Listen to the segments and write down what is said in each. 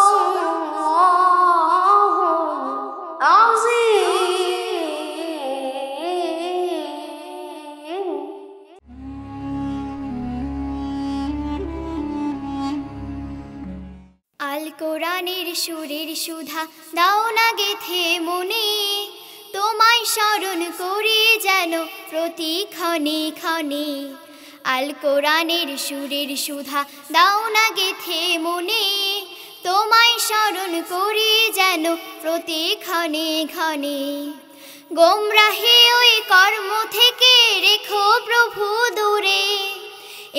الله عظيم কোরআনের সুরের সুধা দাও না গেথে মনে তোমায় স্মরণ করি যেন প্রতি ক্ষণে ক্ষণে আল কোরআনের সুরের সুধা দাও না গেথে মনে তোমায় স্মরণ করি যেন প্রতি ঘনে ঘনে গোমরাহে ওই কর্ম থেকে রেখো প্রভু দূরে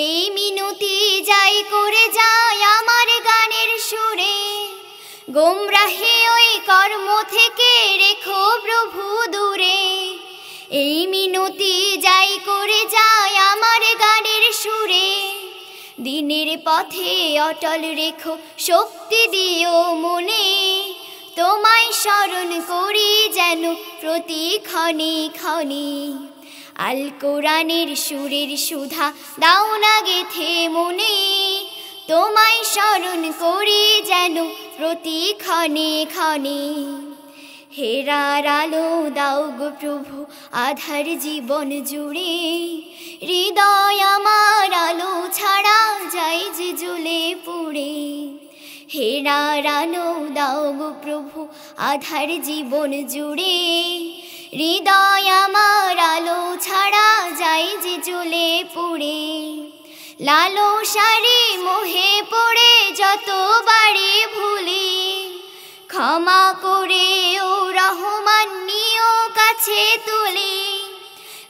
এই মিনতি যাই করে যায় আমার গানের সুরে গোমরাহে ওই কর্ম থেকে রেখো প্রভু দূরে এই মিনতি যাই করে যায় আমার গানের সুরে দিনের পথে অটল রেখো শক্তি দিও মনে তোমায় স্মরণ করি যেন প্রতি ক্ষণে ক্ষণে আল কোরআনের সুরের সুধা দাও না গেথে মনে তোমায় স্মরণ করি যেন প্রতি ক্ষণে ক্ষণে হেরার আলো দাও গো প্রভু আধার জীবন জুড়ে হৃদয় আমার আলো ছাড়া যাই যে জুলে পুড়ে হেরার আলো দাও গো প্রভু আধার জীবন জুড়ে হৃদয় আমার আলো ছাড়া যাই যে জুলে পুড়ে লালো সারি মোহে পড়ে যত বাড়ি ভুলি ক্ষমা করে ও রহমান নিও কাছে তুলি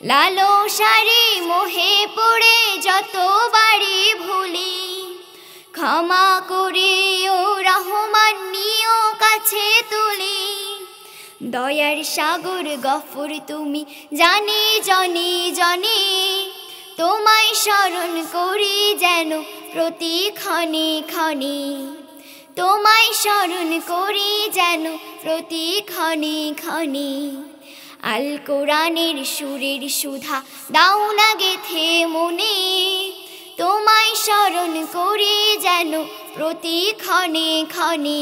লালো সারি মোহে পড়ে যত বাড়ি ভুলি ক্ষমা করে ও রহমান নিও কাছে তুলি দয়ার সাগর গফর তুমি জানি জনি জনে তোমায় স্মরণ করি যেন প্রতি খনি খনি তোমায় স্মরণ করি যেন প্রতি ক্ষণে ক্ষণে আল কোরআনের সুরের সুধা দাও না গেথে মনে তোমায় স্মরণ করি যেন প্রতি ক্ষণে ক্ষণে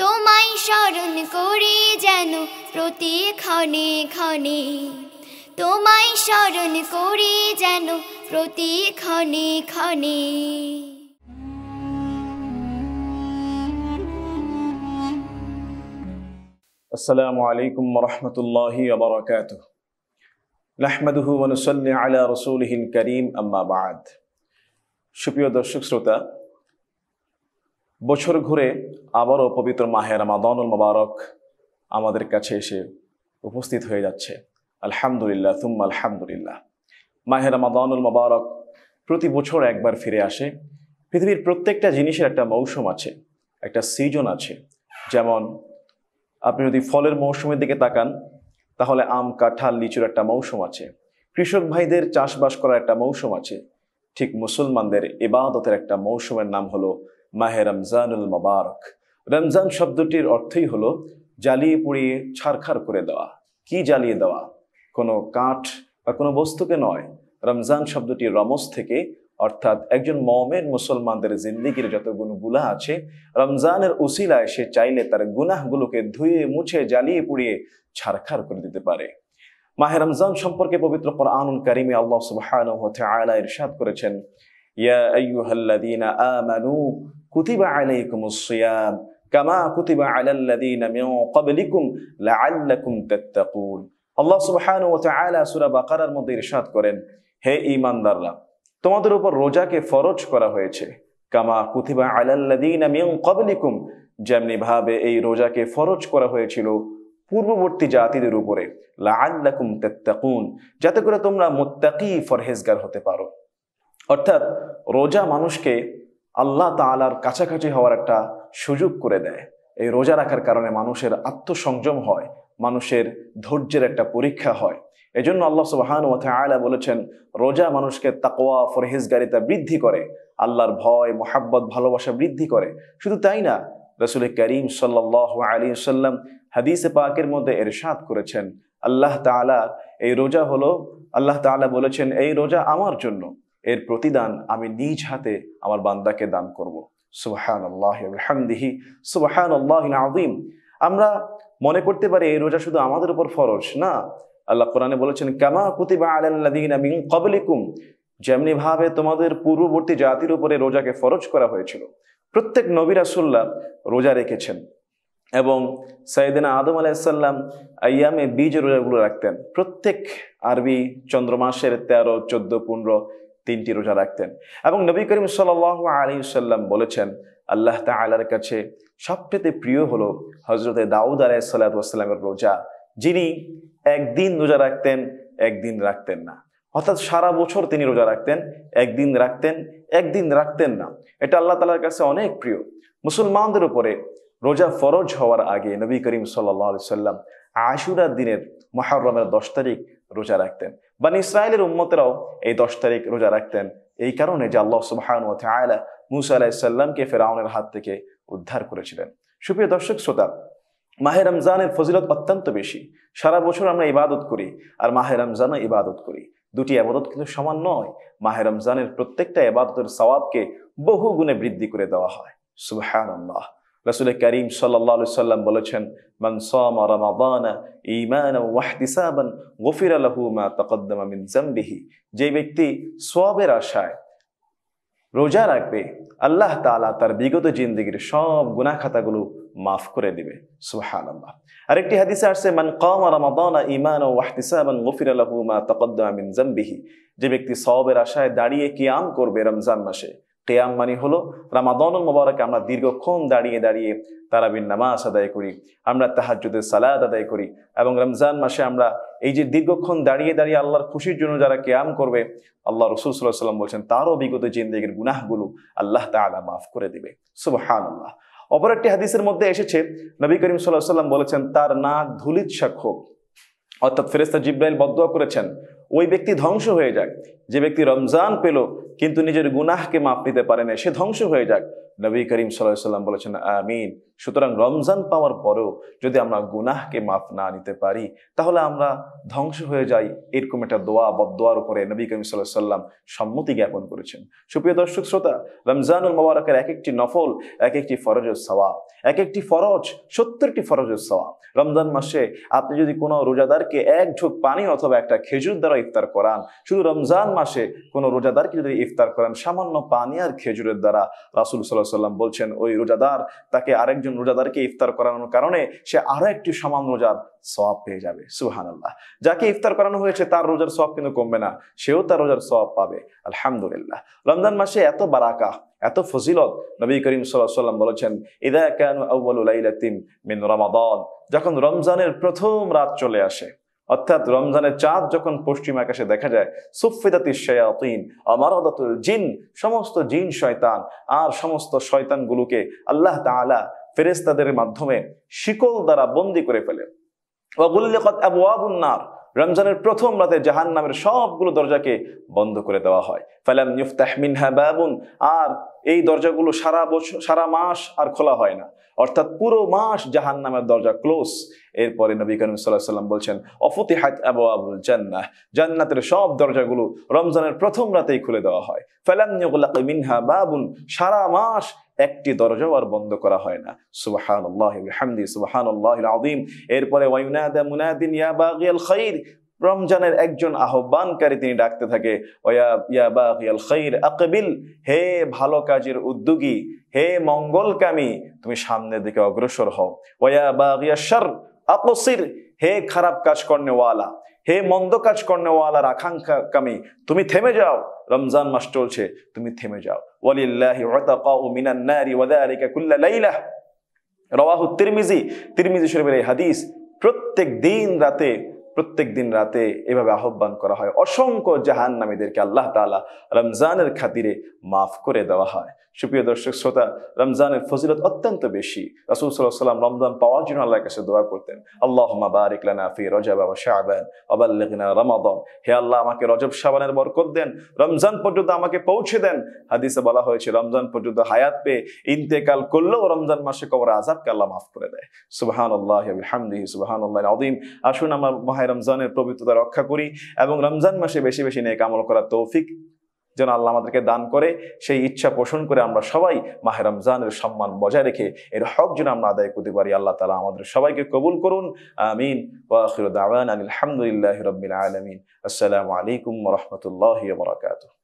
তোমায় স্মরণ করি যেন প্রতি ক্ষণে ক্ষণে তোমায় স্মরণ করি যেন প্রতি ক্ষণে ক্ষণে আসসালামু আলাইকুম রহমতুল্লাহি আবরকাত আলা রসুলহিল করিম আম্মাবাদ সুপ্রিয় দর্শক শ্রোতা বছর ঘুরে আবারও পবিত্র মাহে রামাদনুল মোবারক আমাদের কাছে এসে উপস্থিত হয়ে যাচ্ছে আলহামদুলিল্লাহ তুম্মা আলহামদুলিল্লাহ মাহে রামাদনুল মোবারক প্রতি বছর একবার ফিরে আসে পৃথিবীর প্রত্যেকটা জিনিসের একটা মৌসুম আছে একটা সিজন আছে যেমন আপনি যদি ফলের মৌসুমের দিকে তাকান তাহলে আম কাঁঠাল লিচুর একটা মৌসুম আছে কৃষক ভাইদের চাষবাস করার একটা মৌসুম আছে ঠিক মুসলমানদের এবাদতের একটা মৌসুমের নাম হলো মাহে রমজানুল মবারক রমজান শব্দটির অর্থই হলো জ্বালিয়ে পুড়িয়ে ছাড়খাড় করে দেওয়া কি জ্বালিয়ে দেওয়া কোনো কাঠ বা কোনো বস্তুকে নয় রমজান শব্দটি রমস থেকে অর্থাৎ একজন মমের মুসলমানদের জিন্দিগির যত গুণ গুলা আছে রমজানের উসিলায় সে চাইলে তার গুনাহগুলোকে ধুয়ে মুছে জ্বালিয়ে পুড়িয়ে ছাড়খাড় করে দিতে পারে মাহে রমজান সম্পর্কে পবিত্র কোরআনুল কারিমে আল্লাহ সুবহানাহু আয়লা ইরশাদ করেছেন ইয়া আমানু কুতিবা আলাইকুমুস সিয়াম কামা কুতিবা আলাল্লাযীনা মিন ক্বাবলিকুম লাআল্লাকুম তাত্তাকুন আল্লাহ সুবহানাহু ওয়া তাআলা সূরা বাকারার মধ্যে ইরশাদ করেন হে ঈমানদাররা তোমাদের উপর রোজাকে ফরজ করা হয়েছে কামা কুথিবা আলাল্লাদিন যেমনি ভাবে এই রোজাকে ফরজ করা হয়েছিল পূর্ববর্তী জাতিদের উপরে লাআল্লাকুম তাত্তাকুন যাতে করে তোমরা মোত্তাকি ফরহেজগার হতে পারো অর্থাৎ রোজা মানুষকে আল্লাহ তালার কাছাকাছি হওয়ার একটা সুযোগ করে দেয় এই রোজা রাখার কারণে মানুষের আত্মসংযম হয় মানুষের ধৈর্যের একটা পরীক্ষা হয় এজন্য আল্লাহ সুবাহান ও আলা বলেছেন রোজা মানুষকে তাকোয়া ফরহেজগারিতা বৃদ্ধি করে আল্লাহর ভয় মোহাব্বত ভালোবাসা বৃদ্ধি করে শুধু তাই না রসুল করিম সাল্লাহ আলী সাল্লাম হাদিসে পাকের মধ্যে এরশাদ করেছেন আল্লাহ তালা এই রোজা হলো আল্লাহ তালা বলেছেন এই রোজা আমার জন্য এর প্রতিদান আমি নিজ হাতে আমার বান্দাকে দান করব সুবাহান আল্লাহ হামদিহি সুবাহান আল্লাহ আদিম আমরা মনে করতে পারি এই রোজা শুধু আমাদের উপর ফরজ না আল্লাহ কোরআনে বলেছেন কামা কুতিবা আলাল্লাদিন মিন কবলিকুম যেমনি ভাবে তোমাদের পূর্ববর্তী জাতির উপরে রোজাকে ফরজ করা হয়েছিল প্রত্যেক নবী রাসুল্লাহ রোজা রেখেছেন এবং সাইদিনা আদম আলাইসাল্লাম আয়ামে বীজ রোজাগুলো রাখতেন প্রত্যেক আরবি চন্দ্র মাসের তেরো চোদ্দ পনেরো তিনটি রোজা রাখতেন এবং নবী করিম সাল আলী সাল্লাম বলেছেন আল্লাহ তালার কাছে সবচেয়ে প্রিয় হলো হজরতে দাউদ সাল্লামের রোজা যিনি একদিন রোজা রাখতেন একদিন রাখতেন না অর্থাৎ সারা বছর তিনি রোজা রাখতেন একদিন রাখতেন একদিন রাখতেন না এটা আল্লাহ তালার কাছে অনেক প্রিয় মুসলমানদের উপরে রোজা ফরজ হওয়ার আগে নবী করিম সাল্লি সাল্লাম আশুরা দিনের মহারমের দশ তারিখ রোজা রাখতেন বান ইসরায়েলের উম্মতেরাও এই দশ তারিখ রোজা রাখতেন এই কারণে যে আল্লাহ সুবাহান ও আয়লা মুসা আলাহিসাল্লামকে ফেরাউনের হাত থেকে উদ্ধার করেছিলেন সুপ্রিয় দর্শক শ্রোতা মাহে রমজানের ফজিলত অত্যন্ত বেশি সারা বছর আমরা ইবাদত করি আর মাহে রমজানও ইবাদত করি দুটি আবাদত কিন্তু সমান নয় মাহে রমজানের প্রত্যেকটা আবাদতের সবাবকে বহু গুণে বৃদ্ধি করে দেওয়া হয় সুবাহ রসুল করিম সাল্লাম বলেছেন যে ব্যক্তি সবের আশায় রোজা রাখবে আল্লাহ তাআলা তার বিগত জিন্দগির সব গুনাহ খাতাগুলো মাফ করে দিবে সুহান আরেকটি হাদিসে আসছে মান কম রমাদানা ইমান ও ওয়াহতিসাবান গফির আল্লাহ মা তকদ্দা যে ব্যক্তি সবের আশায় দাঁড়িয়ে কিয়াম করবে রমজান মাসে কেয়াম মানে হলো রামাদনুল মোবারকে আমরা দীর্ঘক্ষণ দাঁড়িয়ে দাঁড়িয়ে তারাবির নামাজ আদায় করি আমরা তাহাজুদের সালাদ আদায় করি এবং রমজান মাসে আমরা এই যে দীর্ঘক্ষণ দাঁড়িয়ে দাঁড়িয়ে আল্লাহর খুশির জন্য যারা কেয়াম করবে আল্লাহ রসুল সাল্লাহ সাল্লাম বলছেন তারও বিগত জিন্দিগির গুনাহগুলো আল্লাহ তালা মাফ করে দিবে সুবাহ আল্লাহ অপর একটি হাদিসের মধ্যে এসেছে নবী করিম সাল্লাহ সাল্লাম বলেছেন তার নাক ধুলিত হোক অর্থাৎ ফেরেস্তা জিব্রাইল বদয়া করেছেন ওই ব্যক্তি ধ্বংস হয়ে যাক যে ব্যক্তি রমজান পেল কিন্তু নিজের গুনাহকে মাপ নিতে পারে না সে ধ্বংস হয়ে যাক নবী করিম সাল্লাম বলেছেন আমিন সুতরাং রমজান পাওয়ার পরেও যদি আমরা গুনাহকে মাফ না নিতে পারি তাহলে আমরা ধ্বংস হয়ে যাই এরকম একটা দোয়া বদোয়ার উপরে নবী করিম সাল্লাহ সাল্লাম সম্মতি জ্ঞাপন করেছেন সুপ্রিয় দর্শক শ্রোতা রমজানুল মোবারকের এক একটি নফল এক একটি ফরজের সওয়া এক একটি ফরজ সত্তরটি ফরজের সওয়া রমজান মাসে আপনি যদি কোনো রোজাদারকে এক ঝোঁক পানি অথবা একটা খেজুর দ্বারা ইফতার করান শুধু রমজান মাসে কোনো রোজাদারকে যদি ইফতার করান সামান্য পানি আর খেজুরের দ্বারা রাসুল সাল্লাহ সাল্লাম বলছেন ওই রোজাদার তাকে আরেকজন রোজাদারকে ইফতার করানোর কারণে সে আরো একটি সমান রোজার সব পেয়ে যাবে সুহান আল্লাহ যাকে ইফতার করানো হয়েছে তার রোজার সব কিন্তু কমবে না সেও তার রোজার সব পাবে আলহামদুলিল্লাহ রমজান মাসে এত বারাকা এত ফজিলত নবী করিম সাল্লাহ সাল্লাম বলেছেন ইদা কেন আউ্বাল মিন রমাদন যখন রমজানের প্রথম রাত চলে আসে অর্থাৎ রমজানের চাঁদ যখন পশ্চিম আকাশে দেখা যায় সুফিদাতি শয়াতিন আমারদাতুল জিন সমস্ত জিন শয়তান আর সমস্ত শয়তানগুলোকে আল্লাহ তালা ফেরেস্তাদের মাধ্যমে শিকল দ্বারা বন্দি করে ফেলে অগুল্লেকত আবু আবুন্নার রমজানের প্রথম রাতে জাহান নামের সবগুলো দরজাকে বন্ধ করে দেওয়া হয় ফালাম ইউফতাহ মিনহা বাবুন আর এই দরজাগুলো সারা বছর সারা মাস আর খোলা হয় না অর্থাৎ পুরো মাস জাহান নামের দরজা ক্লোজ এরপরে নবী করিম সাল্লাহ সাল্লাম বলছেন অফতিহাত আবু আবুল জান্নাহ জান্নাতের সব দরজাগুলো রমজানের প্রথম রাতেই খুলে দেওয়া হয় ফালাম মিনহা বাবুন সারা মাস একটি দরজাও আর বন্ধ করা হয় না সুবাহান আল্লাহ আল্লাহ আদিম এরপরে রমজানের একজন আহ্বানকারী তিনি ডাকতে থাকে আকবিল হে ভালো কাজের উদ্যোগী হে মঙ্গলকামী তুমি সামনের দিকে অগ্রসর হও ওয়া বাগিয়া শর আপসির হে খারাপ কাজ কর্নেওয়ালা হে মন্দ কাজ কর্ণওয়ালার কামি তুমি থেমে যাও রমজান মাস চলছে তুমি থেমে যাও ওয়ালিল্লাহি কুল্লা রওয়াহু তিরমিজি তিরমিজি শরীফের এই হাদিস প্রত্যেক দিন রাতে প্রত্যেক দিন রাতে এভাবে আহ্বান করা হয় অসংখ্য জাহান নামীদেরকে আল্লাহ তালা রমজানের খাতিরে মাফ করে দেওয়া হয় সুপ্রিয় দর্শক শ্রোতা রমজানের ফজিলত অত্যন্ত বেশি রাসুল সাল্লাহ সাল্লাম রমজান পাওয়ার জন্য আল্লাহর কাছে দোয়া করতেন আল্লাহ বারিক লানা ফি রজাব আবা শাহবান আবাল্লিগনা রমাদন হে আল্লাহ আমাকে রজব শাবানের বরকত দেন রমজান পর্যন্ত আমাকে পৌঁছে দেন হাদিসে বলা হয়েছে রমজান পর্যন্ত হায়াত পেয়ে ইন্তেকাল করলেও রমজান মাসে কবর আজাবকে আল্লাহ মাফ করে দেয় সুবাহান আল্লাহ হামদি সুবাহান আল্লাহ আদিম আসুন আমার মহায় রমজানের পবিত্রতা রক্ষা করি এবং রমজান মাসে বেশি বেশি নেক আমল করার তৌফিক যেন আল্লাহ আমাদেরকে দান করে সেই ইচ্ছা পোষণ করে আমরা সবাই মাহের রমজানের সম্মান বজায় রেখে এর হক যেন আমরা আদায় করতে পারি আল্লাহ তালা আমাদের সবাইকে কবুল করুন আমিন আলহামদুলিল্লাহ রবিল আলমিন আসসালামু আলাইকুম রহমতুল্লাহ বরাকাতুহ